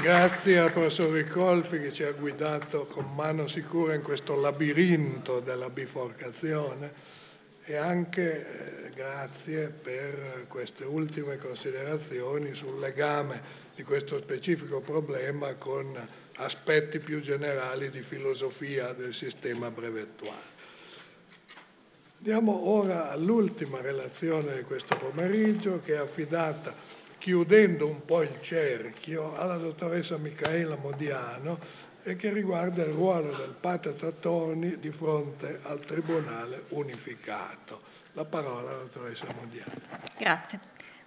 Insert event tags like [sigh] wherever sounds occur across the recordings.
Grazie al professor Ricolfi che ci ha guidato con mano sicura in questo labirinto della biforcazione e anche eh, grazie per queste ultime considerazioni sul legame di questo specifico problema con aspetti più generali di filosofia del sistema brevettuale. Andiamo ora all'ultima relazione di questo pomeriggio che è affidata chiudendo un po' il cerchio alla dottoressa Michaela Modiano e eh, che riguarda il ruolo del Pata Tattoni di fronte al Tribunale unificato. La parola alla dottoressa Modiano. Grazie.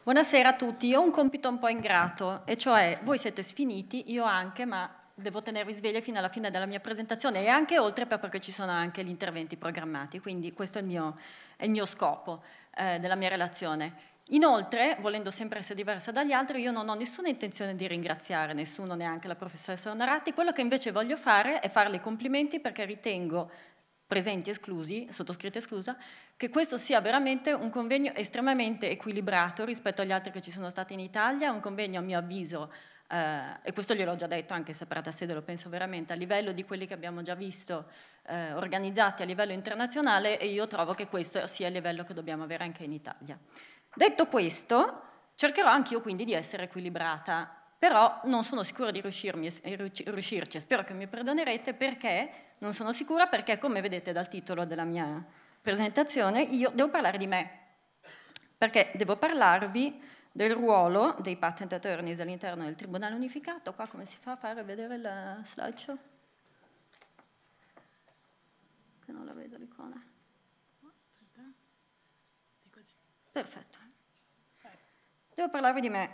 Buonasera a tutti, io ho un compito un po' ingrato, e cioè voi siete sfiniti, io anche, ma devo tenervi sveglia fino alla fine della mia presentazione e anche oltre perché ci sono anche gli interventi programmati, quindi questo è il mio, è il mio scopo eh, della mia relazione. Inoltre, volendo sempre essere diversa dagli altri, io non ho nessuna intenzione di ringraziare nessuno, neanche la professoressa Onorati, quello che invece voglio fare è farle i complimenti perché ritengo, presenti esclusi, sottoscritta esclusa, che questo sia veramente un convegno estremamente equilibrato rispetto agli altri che ci sono stati in Italia, un convegno a mio avviso Uh, e questo gliel'ho già detto anche se per da sede lo penso veramente, a livello di quelli che abbiamo già visto uh, organizzati a livello internazionale e io trovo che questo sia il livello che dobbiamo avere anche in Italia. Detto questo, cercherò anch'io quindi di essere equilibrata, però non sono sicura di riuscirmi, riuscirci, spero che mi perdonerete perché non sono sicura perché come vedete dal titolo della mia presentazione io devo parlare di me, perché devo parlarvi del ruolo dei patent attorneys all'interno del Tribunale Unificato, qua come si fa a fare vedere il slideshow? non la vedo l'icona. Perfetto. Devo parlare di me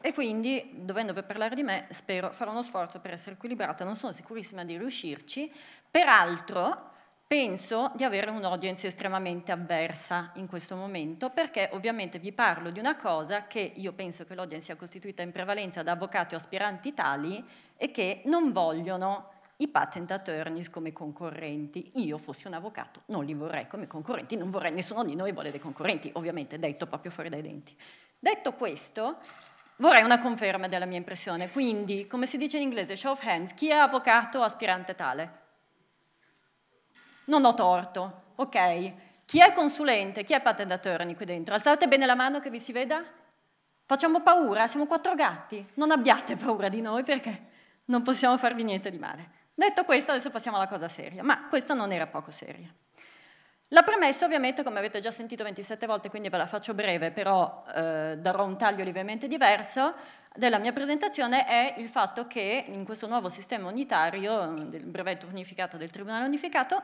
e quindi, dovendo parlare di me, spero farò uno sforzo per essere equilibrata, non sono sicurissima di riuscirci, peraltro penso di avere un'audience estremamente avversa in questo momento, perché ovviamente vi parlo di una cosa che io penso che l'audience sia costituita in prevalenza da avvocati o aspiranti tali e che non vogliono i patent attorneys come concorrenti. Io fossi un avvocato non li vorrei come concorrenti, non vorrei, nessuno di noi vuole dei concorrenti, ovviamente detto proprio fuori dai denti. Detto questo, vorrei una conferma della mia impressione, quindi, come si dice in inglese, show of hands, chi è avvocato aspirante tale? Non ho torto, ok. Chi è consulente, chi è patent attorney qui dentro? Alzate bene la mano che vi si veda. Facciamo paura, siamo quattro gatti, non abbiate paura di noi perché non possiamo farvi niente di male. Detto questo, adesso passiamo alla cosa seria, ma questa non era poco seria. La premessa ovviamente, come avete già sentito 27 volte, quindi ve la faccio breve, però eh, darò un taglio lievemente diverso, della mia presentazione è il fatto che in questo nuovo sistema unitario mm, del brevetto unificato del Tribunale unificato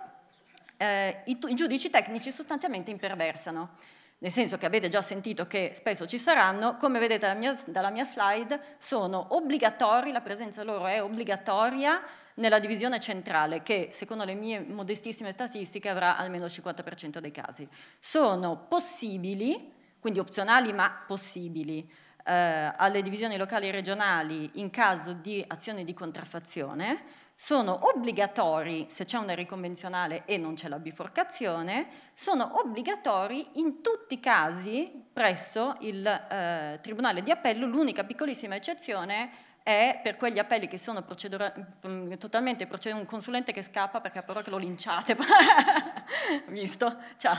eh, i, i giudici tecnici sostanzialmente imperversano nel senso che avete già sentito che spesso ci saranno, come vedete dalla mia, dalla mia slide, sono obbligatori, la presenza loro è obbligatoria nella divisione centrale, che secondo le mie modestissime statistiche avrà almeno il 50% dei casi. Sono possibili, quindi opzionali ma possibili, eh, alle divisioni locali e regionali in caso di azioni di contraffazione, sono obbligatori se c'è una riconvenzionale e non c'è la biforcazione, sono obbligatori in tutti i casi presso il eh, Tribunale di Appello, l'unica piccolissima eccezione è per quegli appelli che sono procedura, totalmente procedura, un consulente che scappa perché ha paura che lo linciate, [laughs] visto? Cioè,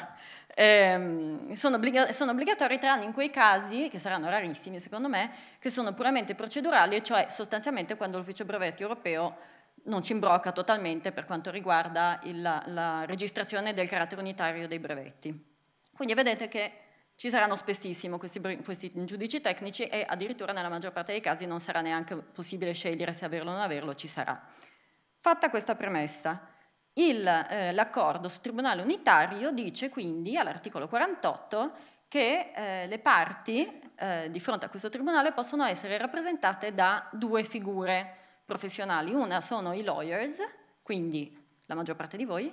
ehm, sono, obbliga sono, obbligatori tranne in quei casi, che saranno rarissimi secondo me, che sono puramente procedurali, cioè sostanzialmente quando l'ufficio brevetti europeo non ci imbrocca totalmente per quanto riguarda il, la, la registrazione del carattere unitario dei brevetti. Quindi vedete che ci saranno spessissimo questi, questi, giudici tecnici e addirittura nella maggior parte dei casi non sarà neanche possibile scegliere se averlo o non averlo, ci sarà. Fatta questa premessa, eh, l'accordo eh, sul Tribunale unitario dice quindi all'articolo 48 che eh, le parti eh, di fronte a questo Tribunale possono essere rappresentate da due figure, professionali, una sono i lawyers, quindi la maggior parte di voi,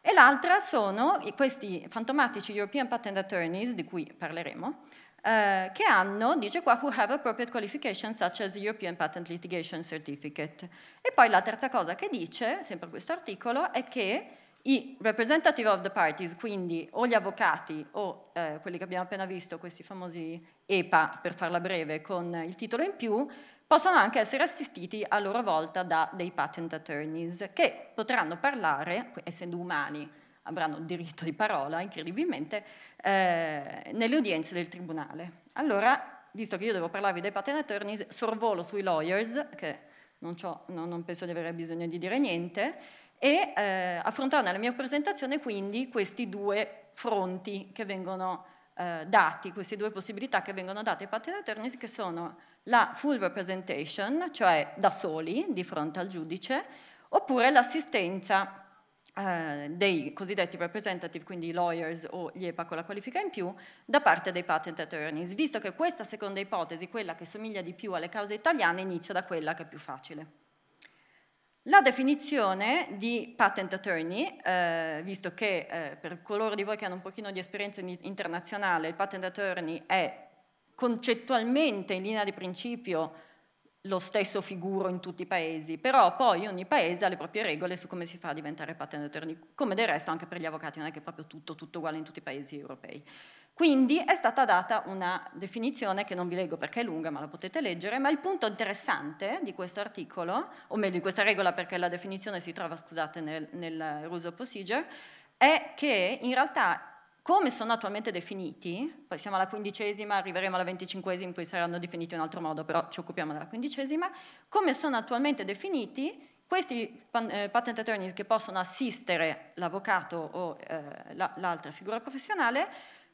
e l'altra sono questi fantomatici European Patent Attorneys, di cui parleremo, eh, che hanno, dice qua, who have appropriate qualifications such as European Patent Litigation Certificate. E poi la terza cosa che dice, sempre questo articolo, è che i representative of the parties, quindi o gli avvocati o eh, quelli che abbiamo appena visto, questi famosi EPA, per farla breve, con il titolo in più, possono anche essere assistiti a loro volta da dei patent attorneys che potranno parlare, essendo umani, avranno diritto di parola incredibilmente, eh, nelle udienze del tribunale. Allora, visto che io devo parlarvi dei patent attorneys, sorvolo sui lawyers, che non, no, non penso di avere bisogno di dire niente, e eh, affronterò nella mia presentazione quindi questi due fronti che vengono eh, dati, queste due possibilità che vengono date ai patent attorneys che sono la full representation, cioè da soli di fronte al giudice, oppure l'assistenza eh, dei cosiddetti representative, quindi i lawyers o gli EPA con la qualifica in più, da parte dei patent attorneys, visto che questa seconda ipotesi, quella che somiglia di più alle cause italiane, inizio da quella che è più facile. La definizione di patent attorney, eh, visto che eh, per coloro di voi che hanno un pochino di esperienza internazionale, il patent attorney è concettualmente in linea di principio lo stesso figuro in tutti i paesi, però poi ogni paese ha le proprie regole su come si fa a diventare partner attorney, come del resto anche per gli avvocati non è che è proprio tutto, tutto uguale in tutti i paesi europei. Quindi è stata data una definizione che non vi leggo perché è lunga, ma la potete leggere, ma il punto interessante di questo articolo, o meglio di questa regola perché la definizione si trova, scusate, nel, nel Rules of Procedure, è che in realtà come sono attualmente definiti, poi siamo alla quindicesima, arriveremo alla venticinquesima, poi saranno definiti in un altro modo, però ci occupiamo della quindicesima, come sono attualmente definiti questi eh, patent attorneys che possono assistere l'avvocato o eh, l'altra figura professionale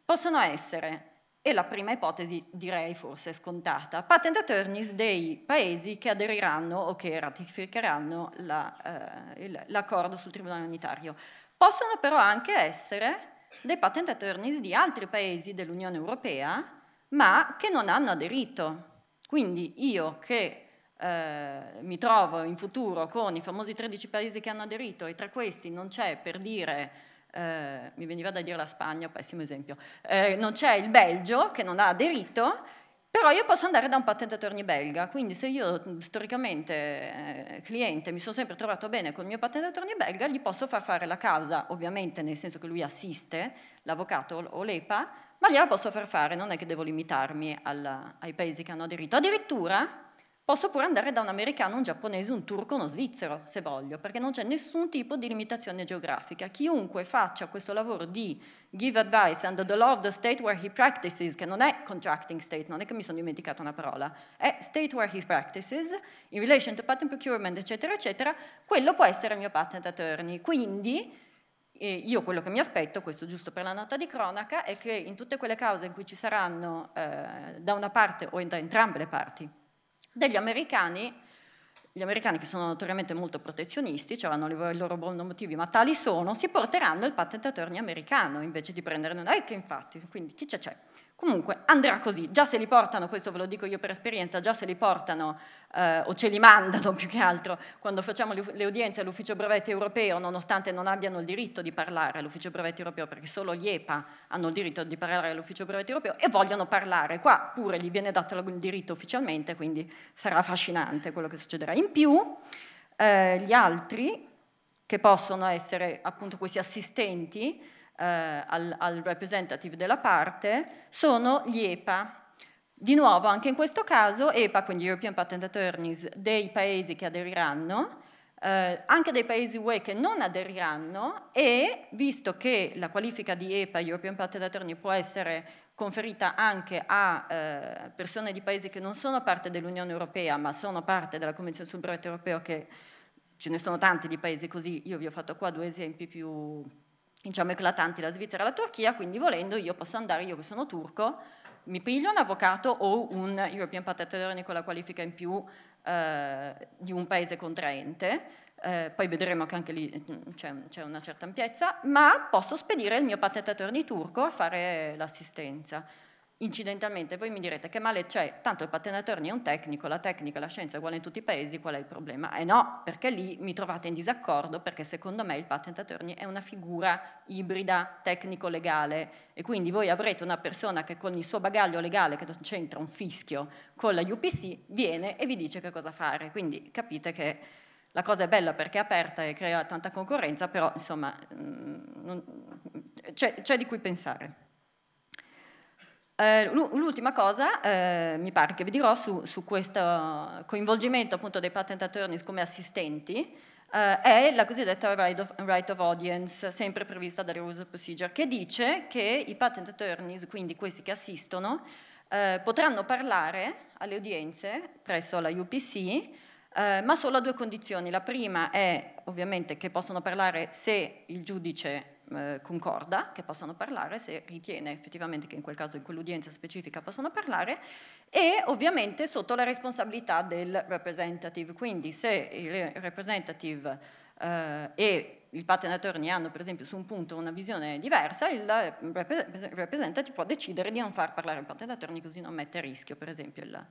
possono essere, e la prima ipotesi direi forse scontata, patent attorneys dei paesi che aderiranno o che ratificheranno l'accordo la, eh, sul Tribunale Unitario. Possono però anche essere dei patent attorneys di altri paesi dell'Unione Europea, ma che non hanno aderito. Quindi io che eh, mi trovo in futuro con i famosi 13 paesi che hanno aderito e tra questi non c'è per dire, eh, mi veniva da dire la Spagna, pessimo esempio, eh, non c'è il Belgio che non ha aderito, però io posso andare da un patent belga, quindi se io mm, storicamente eh, cliente mi sono sempre trovato bene con il mio patent belga, gli posso far fare la causa, ovviamente nel senso che lui assiste, l'avvocato o l'EPA, ma gliela posso far fare, non è che devo limitarmi alla, ai paesi che hanno aderito. Addirittura Posso pure andare da un americano, un giapponese, un turco, uno svizzero, se voglio, perché non c'è nessun tipo di limitazione geografica. Chiunque faccia questo lavoro di give advice under the law of the state where he practices, che non è contracting state, non è che mi sono dimenticata una parola, è state where he practices, in relation to patent procurement, eccetera, eccetera, quello può essere il mio patent attorney. Quindi, e eh, io quello che mi aspetto, questo giusto per la nota di cronaca, è che in tutte quelle cause in cui ci saranno eh, da una parte o da entrambe le parti degli americani, gli americani che sono notoriamente molto protezionisti, cioè hanno i loro buoni motivi, ma tali sono, si porteranno il patent attorney americano invece di prenderne un... Eh, infatti, quindi chi c'è c'è. Comunque andrà così, già se li portano, questo ve lo dico io per esperienza, già se li portano eh, o ce li mandano [laughs] più che altro quando facciamo le udienze all'ufficio brevetti europeo, nonostante non abbiano il diritto di parlare all'ufficio brevetti europeo, perché solo gli EPA hanno il diritto di parlare all'ufficio brevetti europeo e vogliono parlare. Qua pure gli viene dato il diritto ufficialmente, quindi sarà affascinante quello che succederà. In più, eh, gli altri, che possono essere appunto questi assistenti, eh, al, al representative della parte sono gli EPA, di nuovo, anche in questo caso, EPA, quindi European Patent Attorneys, dei paesi che aderiranno, eh, anche dei paesi UE che non aderiranno e, visto che la qualifica di EPA, European Patent Attorney, può essere conferita anche a eh, persone di paesi che non sono parte dell'Unione Europea, ma sono parte della Convenzione sul brevetto europeo, che ce ne sono tanti di paesi così, io vi ho fatto qua due esempi più, diciamo, eclatanti la Svizzera e la Turchia, quindi volendo io posso andare, io che sono turco, mi piglio un avvocato o un European Patent Attorney con la qualifica in più eh, di un paese contraente, eh, poi vedremo che anche lì mm, c'è, una certa ampiezza, ma posso spedire il mio patent attorney turco a fare l'assistenza incidentalmente voi mi direte che male c'è, tanto il patenatore è un tecnico, la tecnica e la scienza è uguale in tutti i paesi, qual è il problema? E eh no, perché lì mi trovate in disaccordo perché secondo me il patent è una figura ibrida tecnico-legale e quindi voi avrete una persona che con il suo bagaglio legale che non c'entra un fischio con la UPC viene e vi dice che cosa fare, quindi capite che la cosa è bella perché è aperta e crea tanta concorrenza, però insomma mm, c'è di cui pensare. Eh, l'ultima cosa, eh, mi pare che vi dirò su, su questo coinvolgimento appunto dei patent attorneys come assistenti, eh, è la cosiddetta right of, right of, audience, sempre prevista dalla Rules of Procedure, che dice che i patent attorneys, quindi questi che assistono, eh, potranno parlare alle udienze presso la UPC eh, ma solo a due condizioni. La prima è ovviamente che possono parlare se il giudice eh, concorda che possano parlare, se ritiene effettivamente che in quel caso, in quell'udienza specifica possano parlare, e ovviamente sotto la responsabilità del representative. Quindi se il representative eh, e il patent attorney hanno per esempio su un punto una visione diversa, il representative può decidere di non far parlare il patent attorney così non mette a rischio per esempio il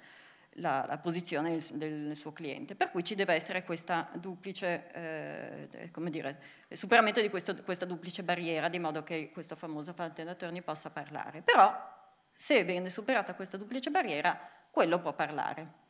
la, la posizione del, del, suo cliente. Per cui ci deve essere questo duplice, eh, eh, come dire, superamento di questo, questa duplice barriera, di modo che questo famoso patent attorney possa parlare. Però se viene superata questa duplice barriera, quello può parlare.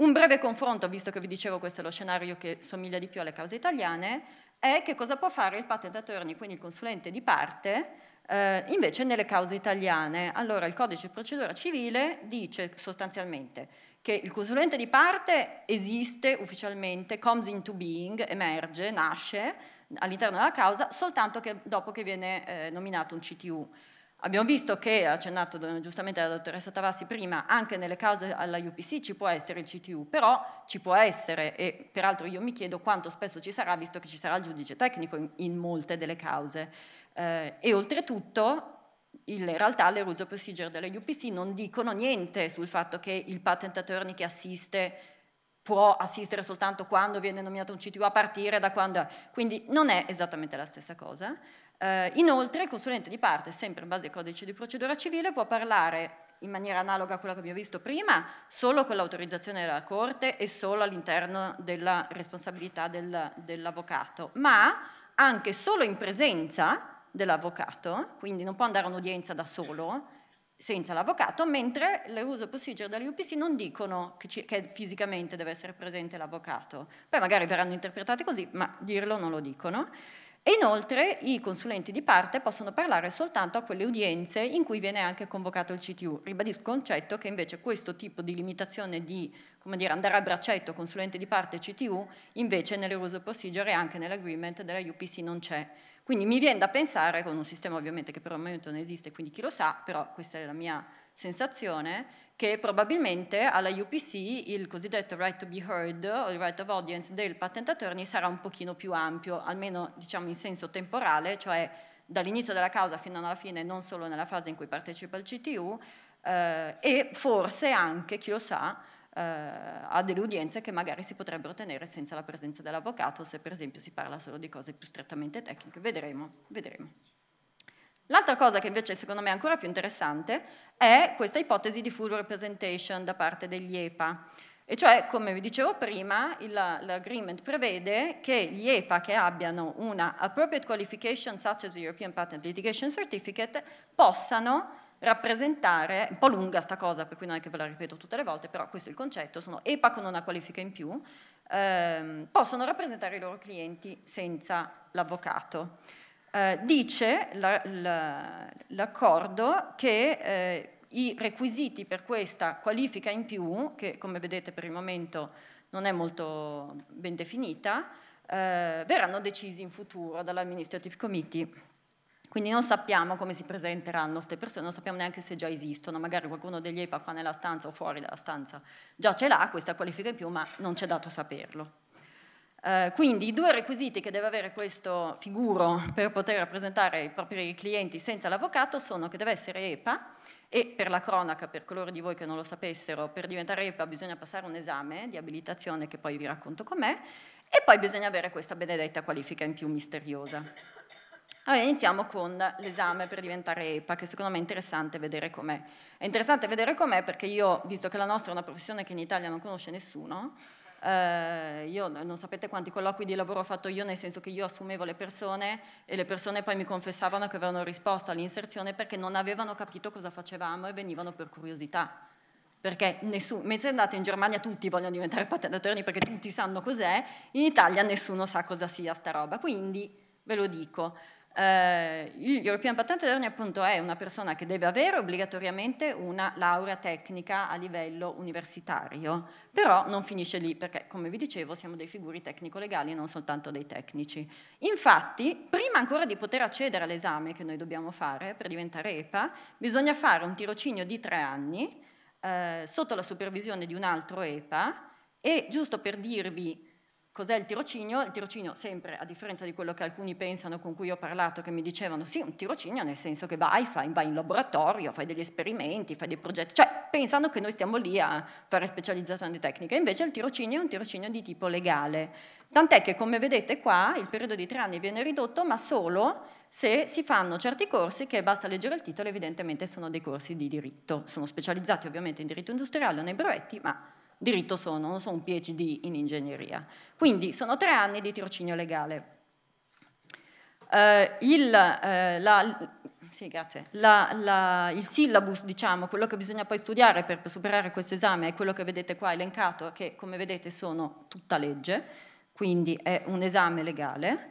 Un breve confronto, visto che vi dicevo questo è lo scenario che somiglia di più alle cause italiane, è che cosa può fare il patent attorney, quindi il consulente di parte, eh, invece nelle cause italiane, allora il codice di procedura civile dice sostanzialmente che il consulente di parte esiste ufficialmente, comes into being, emerge, nasce all'interno della causa soltanto che dopo che viene eh, nominato un CTU. Abbiamo visto che, accennato giustamente la dottoressa Tavassi prima, anche nelle cause alla UPC ci può essere il CTU, però ci può essere, e peraltro io mi chiedo quanto spesso ci sarà, visto che ci sarà il giudice tecnico in, in molte delle cause eh, e oltretutto in realtà le rules of procedure delle UPC non dicono niente sul fatto che il patent attorney che assiste può assistere soltanto quando viene nominato un CTO a partire da quando... Quindi non è esattamente la stessa cosa. Eh, inoltre il consulente di parte, sempre in base al codice di procedura civile, può parlare in maniera analoga a quella che abbiamo visto prima, solo con l'autorizzazione della Corte e solo all'interno della responsabilità del, dell'avvocato, ma anche solo in presenza dell'avvocato, quindi non può andare a un'udienza da solo senza l'avvocato, mentre le uso procedure dell'UPC non dicono che, ci, che, fisicamente deve essere presente l'avvocato. Poi magari verranno interpretate così, ma dirlo non lo dicono. E inoltre i consulenti di parte possono parlare soltanto a quelle udienze in cui viene anche convocato il CTU. Ribadisco il concetto che invece questo tipo di limitazione di dire, andare a braccetto consulente di parte CTU invece nelle rules of procedure e anche nell'agreement della UPC non c'è. Quindi mi viene da pensare, con un sistema ovviamente che per il momento non esiste, quindi chi lo sa, però questa è la mia sensazione, che probabilmente alla UPC il cosiddetto right to be heard o il right of audience del patent attorney sarà un pochino più ampio, almeno diciamo in senso temporale, cioè dall'inizio della causa fino alla fine, non solo nella fase in cui partecipa il CTU, eh, e forse anche, chi lo sa, eh, a delle udienze che magari si potrebbero tenere senza la presenza dell'avvocato, se per esempio si parla solo di cose più strettamente tecniche. Vedremo, vedremo. L'altra cosa che invece secondo me è ancora più interessante è questa ipotesi di full representation da parte degli EPA. E cioè, come vi dicevo prima, l'agreement prevede che gli EPA che abbiano una appropriate qualification such as the European Patent Litigation Certificate possano rappresentare, un po' lunga sta cosa, per cui non è che ve la ripeto tutte le volte, però questo è il concetto, sono EPA con una qualifica in più, ehm, possono rappresentare i loro clienti senza l'avvocato. Eh, dice l'accordo la, la, che eh, i requisiti per questa qualifica in più, che come vedete per il momento non è molto ben definita, eh, verranno decisi in futuro dall'Administrative Committee quindi non sappiamo come si presenteranno queste persone, non sappiamo neanche se già esistono, magari qualcuno degli EPA qua nella stanza o fuori dalla stanza già ce l'ha questa qualifica in più, ma non c'è dato saperlo. Eh, quindi i due requisiti che deve avere questo figuro per poter rappresentare i propri clienti senza l'avvocato sono che deve essere EPA e per la cronaca, per coloro di voi che non lo sapessero, per diventare EPA bisogna passare un esame di abilitazione che poi vi racconto com'è e poi bisogna avere questa benedetta qualifica in più misteriosa. Allora iniziamo con l'esame per diventare EPA, che secondo me è interessante vedere com'è. È interessante vedere com'è perché io, visto che la nostra è una professione che in Italia non conosce nessuno, eh, io non sapete quanti colloqui di lavoro ho fatto io, nel senso che io assumevo le persone e le persone poi mi confessavano che avevano risposto all'inserzione perché non avevano capito cosa facevamo e venivano per curiosità. Perché nessuno, mentre andate in Germania tutti vogliono diventare patentatori perché tutti sanno cos'è, in Italia nessuno sa cosa sia sta roba, quindi ve lo dico. Eh, L'European Patent Attorney appunto è una persona che deve avere obbligatoriamente una laurea tecnica a livello universitario, però non finisce lì perché come vi dicevo siamo dei figuri tecnico-legali e non soltanto dei tecnici. Infatti prima ancora di poter accedere all'esame che noi dobbiamo fare per diventare EPA bisogna fare un tirocinio di tre anni eh, sotto la supervisione di un altro EPA e giusto per dirvi Cos'è il tirocinio? Il tirocinio, sempre a differenza di quello che alcuni pensano, con cui ho parlato, che mi dicevano sì, un tirocinio nel senso che vai, fai, vai in laboratorio, fai degli esperimenti, fai dei progetti, cioè pensano che noi stiamo lì a fare specializzazione tecnica. Invece il tirocinio è un tirocinio di tipo legale. Tant'è che, come vedete qua, il periodo di tre anni viene ridotto, ma solo se si fanno certi corsi che, basta leggere il titolo, evidentemente sono dei corsi di diritto. Sono specializzati ovviamente in diritto industriale o nei brevetti, ma diritto sono, non sono un PhD in ingegneria. Quindi sono tre anni di tirocinio legale. Eh, il, eh, la, sì, grazie. La, la, il syllabus, diciamo, quello che bisogna poi studiare per superare questo esame è quello che vedete qua elencato, che come vedete sono tutta legge, quindi è un esame legale.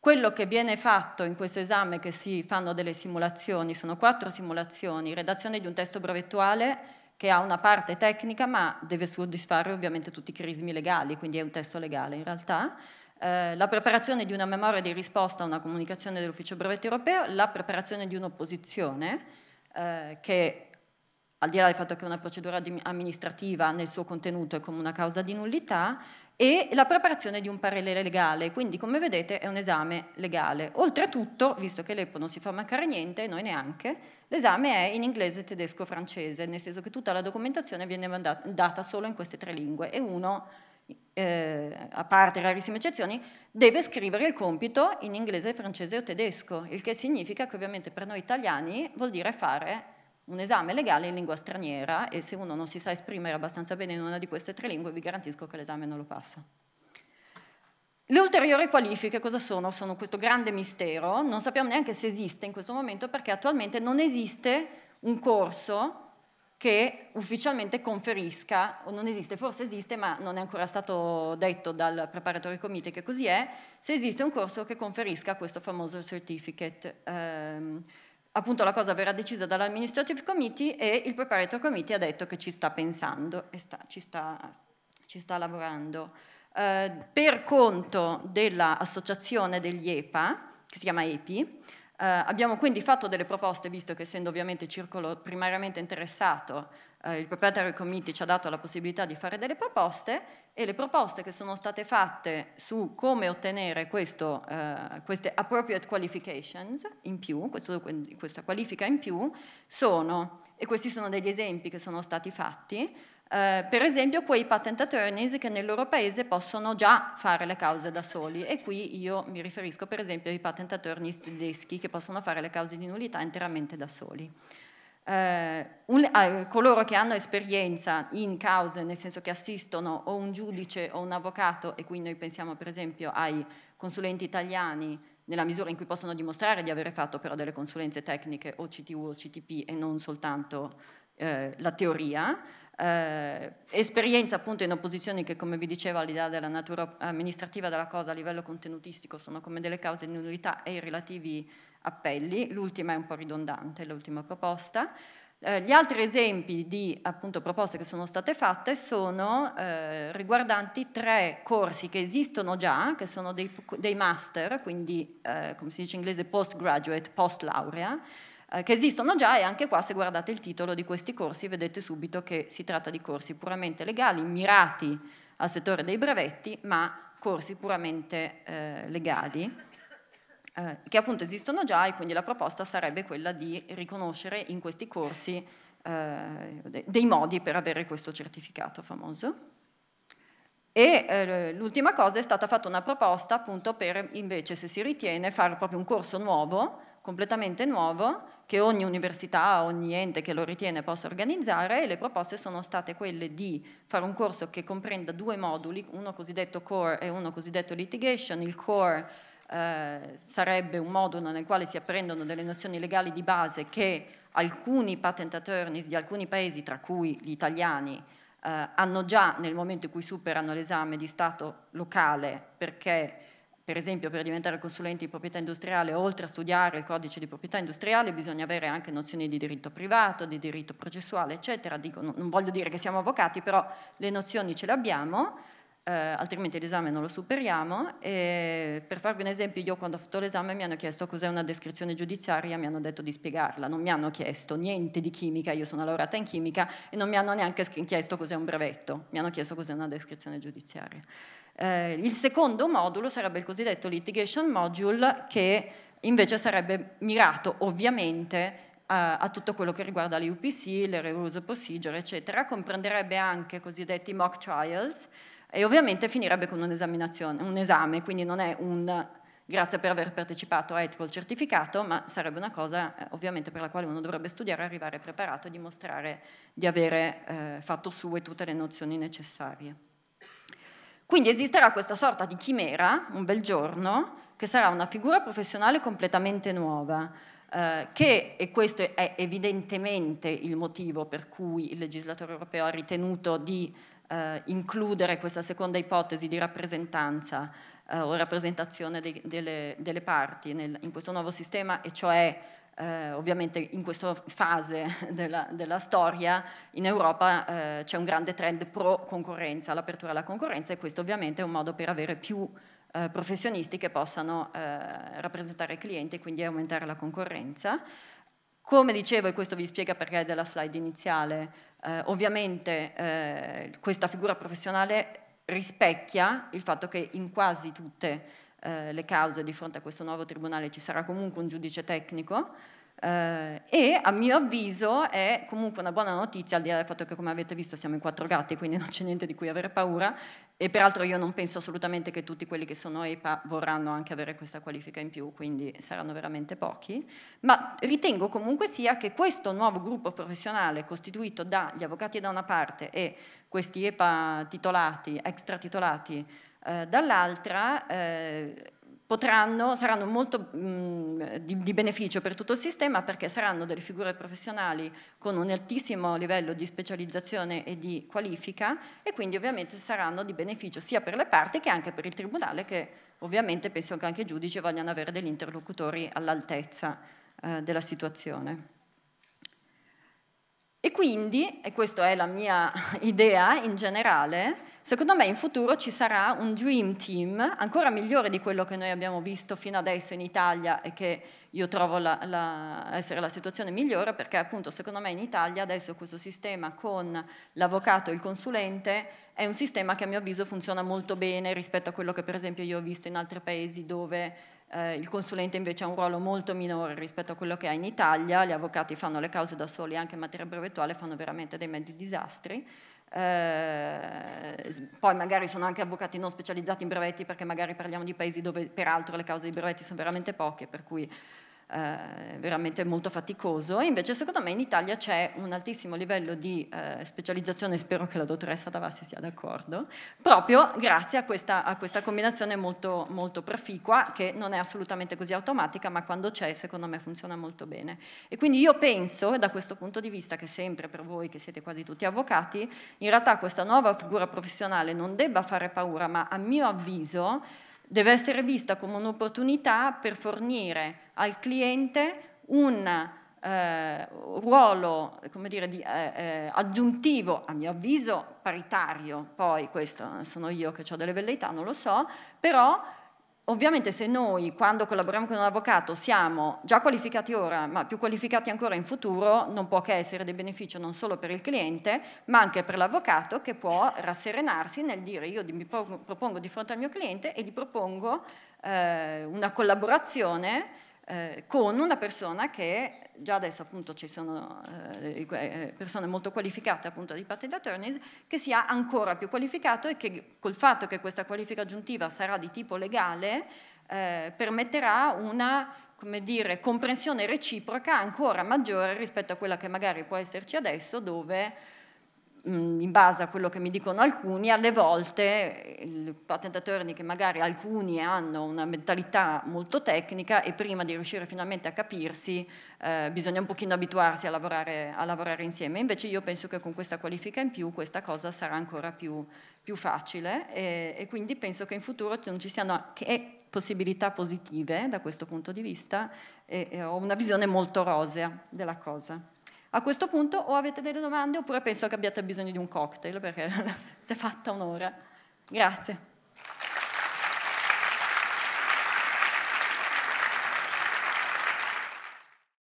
Quello che viene fatto in questo esame, che si fanno delle simulazioni, sono quattro simulazioni, redazione di un testo brevettuale, che ha una parte tecnica ma deve soddisfare ovviamente tutti i crismi legali, quindi è un testo legale in realtà. Eh, la preparazione di una memoria di risposta a una comunicazione dell'Ufficio Brevetti Europeo, la preparazione di un'opposizione eh, che al di là del fatto che è una procedura amministrativa nel suo contenuto è come una causa di nullità, e la preparazione di un parere legale, quindi come vedete è un esame legale. Oltretutto, visto che l'EPO non si fa mancare niente, noi neanche, l'esame è in inglese, tedesco, francese, nel senso che tutta la documentazione viene mandata, data solo in queste tre lingue e uno, eh, a parte rarissime eccezioni, deve scrivere il compito in inglese, francese o tedesco, il che significa che ovviamente per noi italiani vuol dire fare un esame legale in lingua straniera e se uno non si sa esprimere abbastanza bene in una di queste tre lingue vi garantisco che l'esame non lo passa. Le ulteriori qualifiche cosa sono? Sono questo grande mistero, non sappiamo neanche se esiste in questo momento perché attualmente non esiste un corso che ufficialmente conferisca, o non esiste, forse esiste ma non è ancora stato detto dal preparatore committee che così è, se esiste un corso che conferisca questo famoso certificate. Ehm, appunto la cosa verrà decisa dall'Administrative Committee e il Preparatory Committee ha detto che ci sta pensando e sta, ci, sta, ci, sta, lavorando. Eh, per conto dell'associazione degli EPA, che si chiama EPI, eh, abbiamo quindi fatto delle proposte, visto che essendo ovviamente il circolo primariamente interessato eh, il Proprietary committee ci ha dato la possibilità di fare delle proposte e le proposte che sono state fatte su come ottenere questo, eh, queste appropriate qualifications in più, questo, questa qualifica in più, sono, e questi sono degli esempi che sono stati fatti, eh, per esempio quei patent attorneys che nel loro paese possono già fare le cause da soli e qui io mi riferisco per esempio ai patent attorneys tedeschi che possono fare le cause di nullità interamente da soli eh, un, eh, coloro che hanno esperienza in cause, nel senso che assistono o un giudice o un avvocato, e qui noi pensiamo per esempio ai consulenti italiani nella misura in cui possono dimostrare di avere fatto però delle consulenze tecniche o CTU o CTP e non soltanto eh, la teoria. Eh, esperienza appunto in opposizioni che come vi dicevo all'idea della natura amministrativa della cosa a livello contenutistico sono come delle cause di nullità e i relativi appelli, l'ultima è un po' ridondante, l'ultima proposta. Eh, gli altri esempi di appunto, proposte che sono state fatte sono eh, riguardanti tre corsi che esistono già, che sono dei, dei master, quindi eh, come si dice in inglese postgraduate, post laurea, eh, che esistono già e anche qua se guardate il titolo di questi corsi vedete subito che si tratta di corsi puramente legali, mirati al settore dei brevetti, ma corsi puramente eh, legali eh, che appunto esistono già e quindi la proposta sarebbe quella di riconoscere in questi corsi eh, dei modi per avere questo certificato famoso. E eh, l'ultima cosa è stata fatta una proposta appunto per invece, se si ritiene, fare proprio un corso nuovo, completamente nuovo, che ogni università, ogni ente che lo ritiene possa organizzare e le proposte sono state quelle di fare un corso che comprenda due moduli, uno cosiddetto core e uno cosiddetto litigation. Il core eh, sarebbe un modulo nel quale si apprendono delle nozioni legali di base che alcuni patent attorneys di alcuni paesi, tra cui gli italiani, eh, hanno già nel momento in cui superano l'esame di Stato locale perché per esempio per diventare consulenti di proprietà industriale, oltre a studiare il codice di proprietà industriale, bisogna avere anche nozioni di diritto privato, di diritto processuale, eccetera. Dico, non voglio dire che siamo avvocati, però le nozioni ce le abbiamo eh, altrimenti l'esame non lo superiamo. E per farvi un esempio, io quando ho fatto l'esame mi hanno chiesto cos'è una descrizione giudiziaria, mi hanno detto di spiegarla, non mi hanno chiesto niente di chimica, io sono laureata in chimica e non mi hanno neanche chiesto cos'è un brevetto, mi hanno chiesto cos'è una descrizione giudiziaria. Eh, il secondo modulo sarebbe il cosiddetto litigation module che invece sarebbe mirato ovviamente a, tutto quello che riguarda le UPC, le Reuse Procedure, eccetera, comprenderebbe anche i cosiddetti mock trials, e ovviamente finirebbe con un'esaminazione, un esame, quindi non è un grazie per aver partecipato a Ethical certificato, ma sarebbe una cosa eh, ovviamente per la quale uno dovrebbe studiare, arrivare preparato e dimostrare di avere eh, fatto sue tutte le nozioni necessarie. Quindi esisterà questa sorta di chimera, un bel giorno, che sarà una figura professionale completamente nuova, eh, che, e questo è evidentemente il motivo per cui il legislatore europeo ha ritenuto di eh, includere questa seconda ipotesi di rappresentanza eh, o rappresentazione de, delle, delle, parti nel, in questo nuovo sistema e cioè eh, ovviamente in questa fase [laughs] della, della storia in Europa eh, c'è un grande trend pro concorrenza, l'apertura alla concorrenza e questo ovviamente è un modo per avere più eh, professionisti che possano eh, rappresentare i clienti e quindi aumentare la concorrenza. Come dicevo, e questo vi spiega perché della slide iniziale, eh, ovviamente eh, questa figura professionale rispecchia il fatto che in quasi tutte eh, le cause di fronte a questo nuovo tribunale ci sarà comunque un giudice tecnico eh, e a mio avviso è comunque una buona notizia, al di là del fatto che come avete visto siamo in quattro gatti, quindi non c'è niente di cui avere paura, e peraltro io non penso assolutamente che tutti quelli che sono EPA vorranno anche avere questa qualifica in più, quindi saranno veramente pochi, ma ritengo comunque sia che questo nuovo gruppo professionale costituito dagli avvocati da una parte e questi EPA titolati, extratitolati eh, dall'altra, eh, potranno, saranno molto mh, mm, di, di, beneficio per tutto il sistema perché saranno delle figure professionali con un altissimo livello di specializzazione e di qualifica e quindi ovviamente saranno di beneficio sia per le parti che anche per il Tribunale che ovviamente penso che anche i giudici vogliano avere degli interlocutori all'altezza eh, della situazione. E quindi, e questa è la mia [laughs] idea in generale, secondo me in futuro ci sarà un Dream Team ancora migliore di quello che noi abbiamo visto fino adesso in Italia e che io trovo la, la, essere la situazione migliore perché appunto secondo me in Italia adesso questo sistema con l'avvocato e il consulente è un sistema che a mio avviso funziona molto bene rispetto a quello che per esempio io ho visto in altri paesi dove eh, il consulente invece ha un ruolo molto minore rispetto a quello che ha in Italia, gli avvocati fanno le cause da soli anche in materia brevettuale, fanno veramente dei mezzi disastri. Eh, poi magari sono anche avvocati non specializzati in brevetti perché magari parliamo di paesi dove peraltro le cause di brevetti sono veramente poche, per cui eh, veramente molto faticoso. E Invece, secondo me, in Italia c'è un altissimo livello di eh, specializzazione, spero che la dottoressa Davassi sia d'accordo, proprio grazie a questa, a questa combinazione molto, molto, proficua, che non è assolutamente così automatica, ma quando c'è, secondo me, funziona molto bene. E quindi io penso, da questo punto di vista, che sempre per voi, che siete quasi tutti avvocati, in realtà questa nuova figura professionale non debba fare paura, ma a mio avviso deve essere vista come un'opportunità per fornire al cliente un eh, ruolo dire, di, eh, eh, aggiuntivo, a mio avviso paritario, poi questo eh, sono io che ho delle velleità, non lo so, però Ovviamente se noi quando collaboriamo con un avvocato siamo già qualificati ora, ma più qualificati ancora in futuro, non può che essere di beneficio non solo per il cliente, ma anche per l'avvocato che può rasserenarsi nel dire io mi propongo di fronte al mio cliente e gli propongo eh, una collaborazione eh, con una persona che già adesso appunto ci sono eh, eh persone molto qualificate appunto di parte di attorneys che sia ancora più qualificato e che col fatto che questa qualifica aggiuntiva sarà di tipo legale eh, permetterà una come dire, comprensione reciproca ancora maggiore rispetto a quella che magari può esserci adesso dove in base a quello che mi dicono alcuni, alle volte eh, il patent attorney che magari alcuni hanno una mentalità molto tecnica e prima di riuscire finalmente a capirsi eh, bisogna un pochino abituarsi a lavorare, a lavorare, insieme. Invece io penso che con questa qualifica in più questa cosa sarà ancora più, più facile e, e, quindi penso che in futuro non ci siano che possibilità positive da questo punto di vista e, e ho una visione molto rosea della cosa. A questo punto o avete delle domande oppure penso che abbiate bisogno di un cocktail perché [laughs] si è fatta un'ora. Grazie.